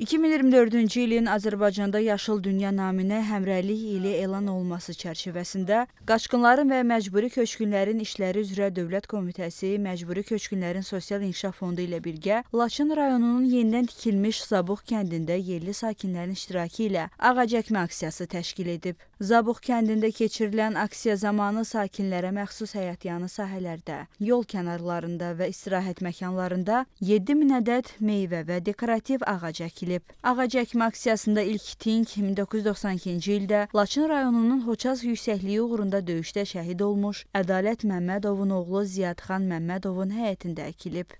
2024-cü ilin Azərbaycanda Yaşıl Dünya naminə həmrəylik ili elan olması çərçivəsində Qaçqınların və Məcburi Köçkünlərin İşləri üzrə Dövlət Komitəsi Məcburi Köçkünlərin Sosial İnkişaf Fondu ilə birgə Laçın rayonunun yenidən tikilmiş Zabux kəndində yerli sakinlərin iştirakı ilə ağac əkmə aksiyası təşkil edib. Zabux kəndində keçirilən aksiya zamanı sakinlərə məxsus həyətyanı sahələrdə, yol kənarlarında və istirahət məkanlarında 7000 ədəd meyvə və dekorativ ağac əkilib edilib. Ağac əkmə aksiyasında ilk Ting 1992-ci ildə Laçın rayonunun Hoçaz yüksəkliyi uğrunda döyüşdə şəhid olmuş Ədalət Məmmədovun oğlu Ziyadxan Məmmədovun həyətində əkilib.